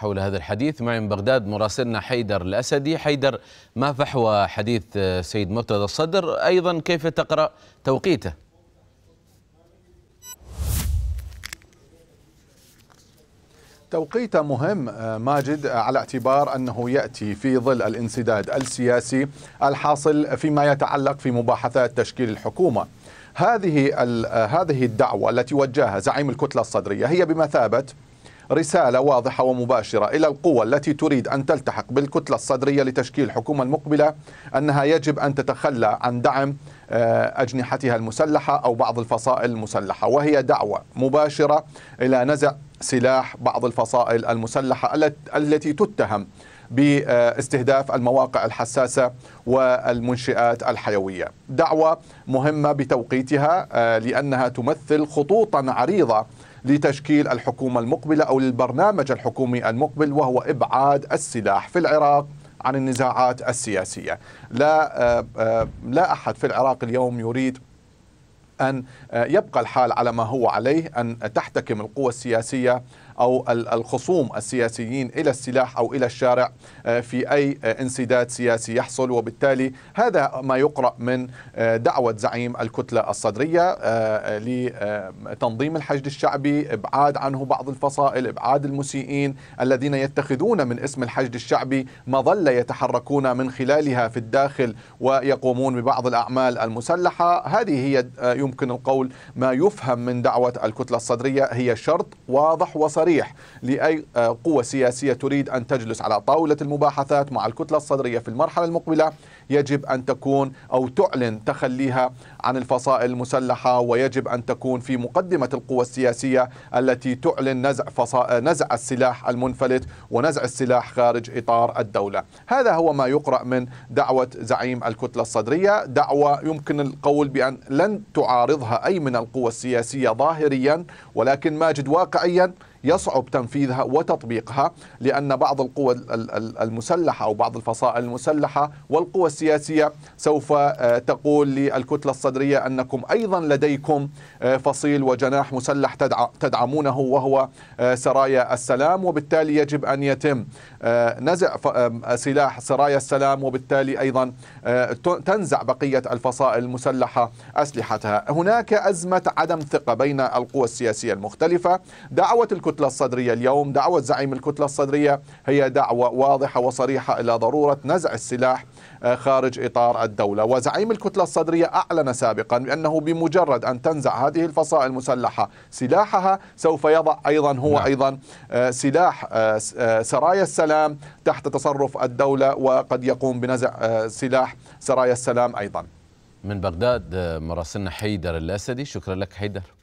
حول هذا الحديث معي من بغداد مراسلنا حيدر الأسدي حيدر ما فحوى حديث سيد مرتضى الصدر أيضا كيف تقرأ توقيته توقيت مهم آه، ماجد آه، على اعتبار أنه يأتي في ظل الانسداد السياسي الحاصل فيما يتعلق في مباحثات تشكيل الحكومة هذه آه، هذه الدعوة التي وجهها زعيم الكتلة الصدرية هي بمثابة رسالة واضحة ومباشرة إلى القوى التي تريد أن تلتحق بالكتلة الصدرية لتشكيل الحكومة المقبلة أنها يجب أن تتخلى عن دعم آه، أجنحتها المسلحة أو بعض الفصائل المسلحة وهي دعوة مباشرة إلى نزع سلاح بعض الفصائل المسلحة التي تتهم باستهداف المواقع الحساسة والمنشآت الحيوية دعوة مهمة بتوقيتها آه، لأنها تمثل خطوطا عريضة لتشكيل الحكومة المقبلة أو للبرنامج الحكومي المقبل وهو إبعاد السلاح في العراق عن النزاعات السياسية لا, آه، آه، لا أحد في العراق اليوم يريد أن آه، يبقى الحال على ما هو عليه أن تحتكم القوى السياسية أو الخصوم السياسيين إلى السلاح أو إلى الشارع آه، في أي آه، انسداد سياسي يحصل وبالتالي هذا ما يقرأ من آه، دعوة زعيم الكتلة الصدرية لتنظيم الحشد الشعبي إبعاد عنه بعض الفصائل إبعاد المسيئين الذين يتخذون من اسم الحشد الشعبي مظلة يتحركون من خلالها في الداخل ويقومون ببعض الأعمال المسلحة هذه هي يمكن القول ما يفهم من دعوة الكتلة الصدرية هي شرط واضح وصريح صريح لأي آه، قوة سياسية تريد أن تجلس على طاولة المباحثات مع الكتلة الصدرية في المرحلة المقبلة يجب أن تكون أو تعلن تخليها عن الفصائل المسلحة ويجب أن تكون في مقدمة القوى السياسية التي تعلن نزع, فصائل آه، نزع السلاح المنفلت ونزع السلاح خارج إطار الدولة هذا هو ما يقرأ من دعوة زعيم الكتلة الصدرية دعوة يمكن القول بأن لن تعارضها أي من القوى السياسية ظاهريا ولكن ماجد واقعيا يصعب تنفيذها وتطبيقها لأن بعض القوى المسلحة أو بعض الفصائل المسلحة والقوى السياسية سوف آه، تقول للكتلة الصدرية أنكم أيضا لديكم آه، فصيل وجناح مسلح تدعمونه وهو آه، سرايا السلام وبالتالي يجب أن يتم نزع سلاح سرايا السلام وبالتالي أيضا تنزع بقية الفصائل المسلحة أسلحتها هناك أزمة عدم ثقة بين القوى السياسية المختلفة دعوة الكتلة الكتلة الصدرية اليوم دعوة زعيم الكتلة الصدرية هي دعوة واضحة وصريحة إلى ضرورة نزع السلاح آه، خارج إطار الدولة وزعيم الكتلة الصدرية أعلن سابقا بأنه بمجرد أن تنزع هذه الفصائل المسلحة سلاحها سوف يضع أيضا هو نعم. أيضا آه، سلاح آه، سرايا السلام تحت تصرف الدولة وقد يقوم بنزع سلاح سرايا السلام أيضا من بغداد مراسلنا حيدر الأسدي شكرا لك حيدر